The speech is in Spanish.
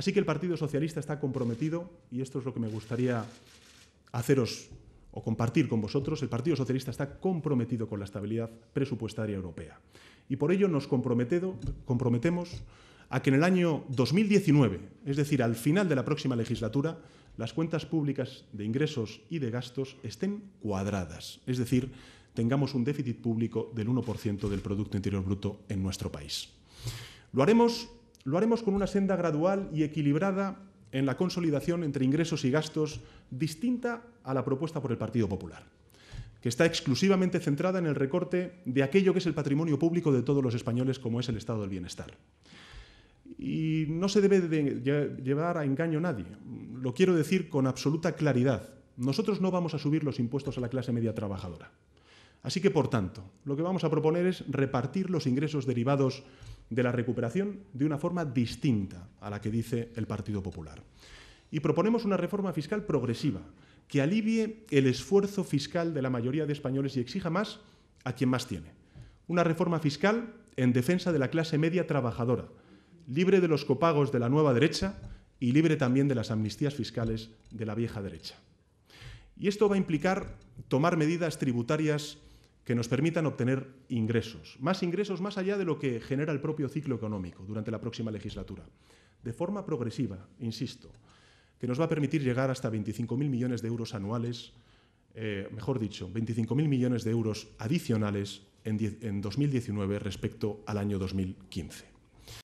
Así que el Partido Socialista está comprometido, y esto es lo que me gustaría haceros o compartir con vosotros, el Partido Socialista está comprometido con la estabilidad presupuestaria europea. Y por ello nos comprometemos a que en el año 2019, es decir, al final de la próxima legislatura, las cuentas públicas de ingresos y de gastos estén cuadradas, es decir, tengamos un déficit público del 1% del Producto Interior Bruto en nuestro país. Lo haremos lo haremos con una senda gradual y equilibrada en la consolidación entre ingresos y gastos distinta a la propuesta por el Partido Popular, que está exclusivamente centrada en el recorte de aquello que es el patrimonio público de todos los españoles, como es el estado del bienestar. Y no se debe llevar a engaño a nadie. Lo quiero decir con absoluta claridad. Nosotros no vamos a subir los impuestos a la clase media trabajadora. Así que, por tanto, lo que vamos a proponer es repartir los ingresos derivados de la recuperación de una forma distinta a la que dice el Partido Popular. Y proponemos una reforma fiscal progresiva que alivie el esfuerzo fiscal de la mayoría de españoles y exija más a quien más tiene. Una reforma fiscal en defensa de la clase media trabajadora, libre de los copagos de la nueva derecha y libre también de las amnistías fiscales de la vieja derecha. Y esto va a implicar tomar medidas tributarias que nos permitan obtener ingresos, más ingresos más allá de lo que genera el propio ciclo económico durante la próxima legislatura, de forma progresiva, insisto, que nos va a permitir llegar hasta 25.000 millones de euros anuales, eh, mejor dicho, 25.000 millones de euros adicionales en, en 2019 respecto al año 2015.